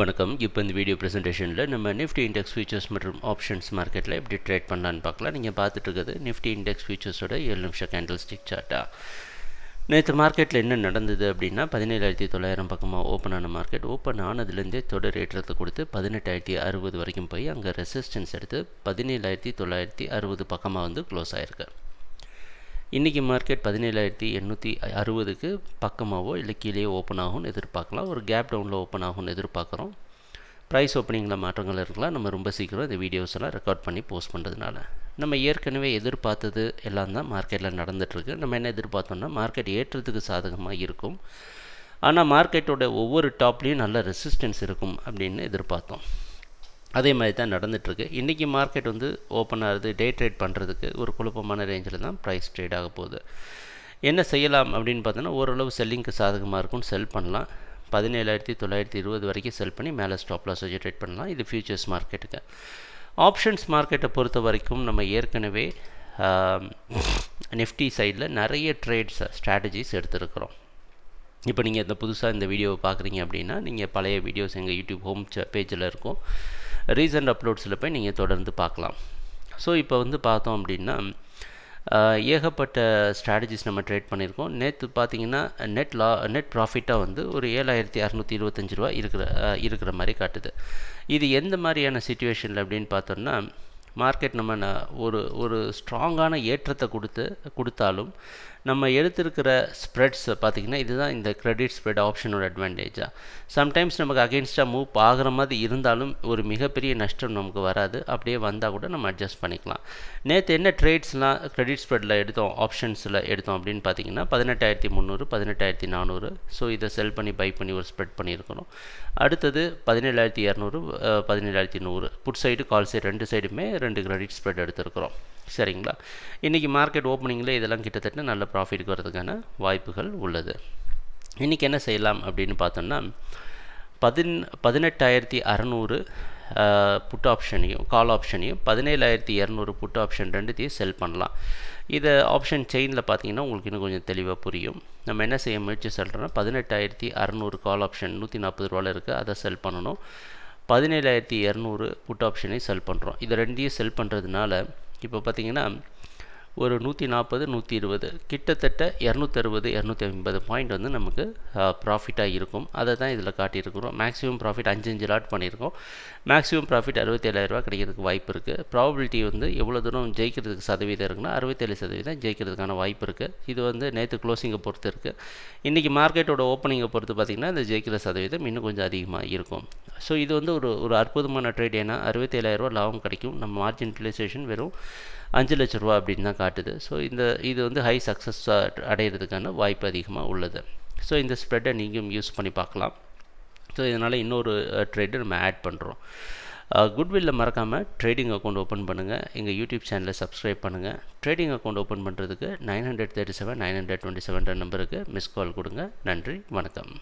வணக்கம் இப்போ இந்த வீடியோ ப்ரெசன்டேஷனில் நம்ம நிஃப்டி இண்டெக்ஸ் ஃபியூச்சர்ஸ் மற்றும் ஆப்ஷன்ஸ் மார்க்கெட்டில் எப்படி ட்ரேட் பண்ணலான்னு பார்க்கலாம் நீங்கள் பார்த்துட்டு இருக்கிறது நிஃப்டி இண்டெக்ஸ் ஃபியூச்சர்ஸோட ஏழு நிமிஷம் கேண்டில் ஸ்டிக் சார்ட்டா நேற்று மார்க்கெட்டில் என்ன நடந்தது அப்படின்னா பதினேழாயிரத்தி தொள்ளாயிரம் பக்கமாக ஓப்பன் ஆன மார்க்கெட் ஓப்பன் ஆனதுலேருந்தே தொடர் ஏற்றத்தை கொடுத்து பதினெட்டாயிரத்தி அறுபது வரைக்கும் போய் அங்கே ரெசிஸ்டன்ஸ் எடுத்து பதினேழாயிரத்தி தொள்ளாயிரத்தி அறுபது பக்கமாக வந்து க்ளோஸ் ஆயிருக்கு இன்றைக்கி மார்க்கெட் பதினேழாயிரத்தி எண்ணூற்றி அறுபதுக்கு பக்கமாகவோ இல்லை கீழே ஓப்பன் ஆகும்னு எதிர்பார்க்கலாம் ஒரு கேப் டவுனில் ஓப்பன் ஆகும்னு எதிர்பார்க்குறோம் ப்ரைஸ் ஓப்பனிங்கில் மாற்றங்கள் இருக்கலாம் நம்ம ரொம்ப சீக்கிரம் இந்த வீடியோஸ் எல்லாம் ரெக்கார்ட் பண்ணி போஸ்ட் பண்ணுறதுனால நம்ம ஏற்கனவே எதிர்பார்த்தது எல்லாம் தான் மார்க்கெட்டில் நடந்துகிட்ருக்கு நம்ம என்ன எதிர்பார்த்தோம்னா மார்க்கெட் ஏற்றத்துக்கு சாதகமாக இருக்கும் ஆனால் மார்க்கெட்டோட ஒவ்வொரு டாப்லேயும் நல்ல ரெசிஸ்டன்ஸ் இருக்கும் அப்படின்னு எதிர்பார்த்தோம் அதே மாதிரி தான் நடந்துகிட்ருக்கு இன்றைக்கி மார்க்கெட் வந்து ஓப்பன் ஆகுது டே ட்ரேட் பண்ணுறதுக்கு ஒரு குழப்பமான ரேஞ்சில் தான் ப்ரைஸ் ட்ரேட் ஆக போகுது என்ன செய்யலாம் அப்படின்னு பார்த்தோன்னா ஓரளவு செல்லிங்க்கு சாதகமாக இருக்கும் செல் பண்ணலாம் பதினேழாயிரத்தி தொள்ளாயிரத்தி இருபது வரைக்கும் செல் பண்ணி மேலே ஸ்டாப்லாஸ் வச்சு ட்ரேட் பண்ணலாம் இது ஃபியூச்சர்ஸ் மார்க்கெட்டுக்கு ஆப்ஷன்ஸ் மார்க்கெட்டை பொறுத்த வரைக்கும் நம்ம ஏற்கனவே நிஃப்டி சைடில் நிறைய ட்ரேட்ஸ் ஸ்ட்ராட்டஜிஸ் எடுத்துருக்குறோம் இப்போ நீங்கள் இந்த புதுசாக இந்த வீடியோவை பார்க்குறீங்க அப்படின்னா நீங்கள் பழைய வீடியோஸ் எங்கள் யூடியூப் ஹோம் பேஜில் இருக்கும் ரீசன்ட் அப்லோட்ஸில் போய் நீங்கள் தொடர்ந்து பார்க்கலாம் ஸோ இப்போ வந்து பார்த்தோம் அப்படின்னா ஏகப்பட்ட ஸ்ட்ராட்டஜிஸ் நம்ம ட்ரேட் பண்ணியிருக்கோம் நேற்று பார்த்தீங்கன்னா நெட் லா நெட் ப்ராஃபிட்டாக வந்து ஒரு ஏழாயிரத்தி அறநூற்றி இருபத்தஞ்சி ரூபா இருக்கிற இருக்கிற மாதிரி காட்டுது இது எந்த மாதிரியான சுச்சுவேஷனில் அப்படின்னு பார்த்தோம்னா மார்க்கெட் நம்ம ஒரு ஒரு ஸ்ட்ராங்கான ஏற்றத்தை கொடுத்து கொடுத்தாலும் நம்ம எடுத்திருக்கிற ஸ்ப்ரெட்ஸ் பார்த்திங்கன்னா இதுதான் இந்த கிரெடிட் ஸ்ப்ரெட் ஆப்ஷனோட அட்வான்டேஜாக சம்டைம்ஸ் நமக்கு அகேன்ஸ்டாக மூவ் ஆகிற மாதிரி இருந்தாலும் ஒரு மிகப்பெரிய நஷ்டம் நமக்கு வராது அப்படியே வந்தால் கூட நம்ம அட்ஜஸ்ட் பண்ணிக்கலாம் நேற்று என்ன ட்ரேட்ஸ்லாம் கிரெடிட் ஸ்ப்ரெட்டில் எடுத்தோம் ஆப்ஷன்ஸில் எடுத்தோம் அப்படின்னு பார்த்தீங்கன்னா பதினெட்டாயிரத்தி முந்நூறு பதினெட்டாயிரத்தி நானூறு ஸோ இதை செல் பண்ணி பை பண்ணி ஒரு ஸ்ப்ரெட் பண்ணியிருக்கணும் அடுத்தது பதினேழாயிரத்தி இரநூறு பதினேழாயிரத்தி நூறு புட் சைடு கால் சைடு ரெண்டு சைடுமே ரெண்டு கிரெடிட் ஸ்ப்ரெட் எடுத்திருக்கிறோம் சரிங்களா இன்றைக்கி மார்க்கெட் ஓப்பனிங்கில் இதெல்லாம் கிட்டத்தட்ட நல்ல ப்ராஃபிட் வரதுக்கான வாய்ப்புகள் உள்ளது இன்றைக்கி என்ன செய்யலாம் அப்படின்னு பார்த்தோம்னா பதின் பதினெட்டாயிரத்தி அறநூறு புட் ஆப்ஷனையும் கால் ஆப்ஷனையும் பதினேழாயிரத்தி இரநூறு புட் ஆப்ஷன் ரெண்டுத்தையும் செல் பண்ணலாம் இதை ஆப்ஷன் செயினில் பார்த்தீங்கன்னா உங்களுக்கு இன்னும் கொஞ்சம் தெளிவாக புரியும் நம்ம என்ன செய்ய முயற்சி சொல்கிறோன்னா பதினெட்டாயிரத்தி அறநூறு கால் ஆப்ஷன் நூற்றி நாற்பது ரூபாவில் இருக்குது அதை செல் பண்ணணும் பதினேழாயிரத்தி இரநூறு புட் ஆப்ஷனையும் செல் பண்ணுறோம் இதை ரெண்டையும் செல் பண்ணுறதுனால இப்போ பார்த்தீங்கன்னா ஒரு நூற்றி நாற்பது நூற்றி இருபது கிட்டத்தட்ட இரநூத்தறுபது இரநூத்தி ஐம்பது பாயிண்ட் வந்து நமக்கு ப்ராஃபிட்டாக இருக்கும் அதை தான் இதில் காட்டியிருக்கிறோம் மேக்ஸிமம் ப்ராஃபிட் அஞ்சு அஞ்சு லாட் பண்ணியிருக்கோம் மேக்ஸிமம் ப்ராஃபிட் அறுபத்தேழாயிரரூபா கிடைக்கிறதுக்கு வாய்ப்பு இருக்குது ப்ராபிலிட்டி வந்து எவ்வளோ தூரம் ஜெயிக்கிறதுக்கு சதவீதம் இருக்குன்னா அறுபத்தேழு சதவீதம் ஜெயிக்கிறதுக்கான வாய்ப்பு இருக்குது இது வந்து நேற்று க்ளோசிங்கை பொறுத்து இருக்குது இன்றைக்கி மார்க்கெட்டோட ஓப்பனிங்கை பொறுத்து பார்த்திங்கன்னா இந்த ஜெயிக்கிற சதவீதம் இன்னும் கொஞ்சம் அதிகமாக இருக்கும் ஸோ இது வந்து ஒரு ஒரு அற்புதமான ட்ரேட் ஏன்னா அறுபத்தேழாயிரரூபா லாபம் கிடைக்கும் நம்ம மார்ஜின் யூட்டிலைசேஷன் வெறும் அஞ்சு லட்ச ரூபா அப்படின்னு தான் காட்டுது ஸோ இந்த இது வந்து ஹை சக்ஸஸ் அடையிறதுக்கான வாய்ப்பு அதிகமாக உள்ளது ஸோ இந்த ஸ்ப்ரெட்டை நீங்களும் யூஸ் பண்ணி பார்க்கலாம் ஸோ இதனால் இன்னொரு ட்ரேடு நம்ம ஆட் பண்ணுறோம் குட்வில்ல மறக்காமல் ட்ரேடிங் அக்கௌண்ட் ஓப்பன் பண்ணுங்கள் எங்கள் யூடியூப் சேனலை சப்ஸ்கிரைப் பண்ணுங்கள் ட்ரேடிங் அக்கௌண்ட் ஓப்பன் பண்ணுறதுக்கு nine hundred thirty seven nine hundred twenty செவன்ற நம்பருக்கு மிஸ் கால் கொடுங்க நன்றி வணக்கம்